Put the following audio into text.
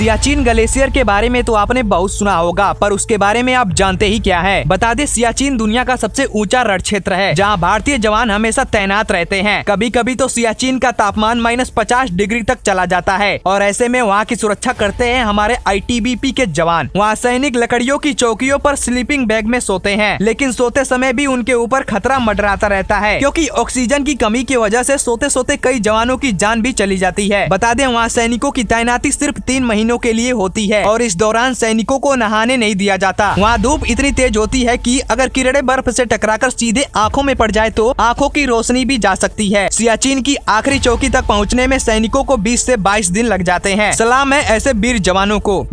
Siachen glacier के बारे में तो आपने बहुत सुना होगा पर उसके बारे में आप जानते ही क्या है बता दे सियाचिन दुनिया का सबसे ऊंचा रण क्षेत्र है जहाँ भारतीय जवान हमेशा तैनात रहते हैं कभी कभी तो सियाचिन का तापमान माइनस पचास डिग्री तक चला जाता है और ऐसे में वहाँ की सुरक्षा करते हैं हमारे आई के जवान वहाँ सैनिक लकड़ियों की चौकियों पर स्लीपिंग बैग में सोते हैं लेकिन सोते समय भी उनके ऊपर खतरा मडराता रहता है क्योंकि ऑक्सीजन की कमी की वजह से सोते सोते कई जवानों की जान भी चली जाती है बता दें वहाँ सैनिकों की तैनाती सिर्फ तीन महीने दिनों के लिए होती है और इस दौरान सैनिकों को नहाने नहीं दिया जाता वहाँ धूप इतनी तेज होती है की अगर किरणें बर्फ ऐसी टकराकर सीधे आँखों में पड़ जाए तो आँखों की रोशनी भी जा सकती है सियाचिन की आखिरी चौकी तक पहुँचने में सैनिकों को बीस ऐसी बाईस दिन लग जाते हैं सलाम है ऐसे वीर जवानों को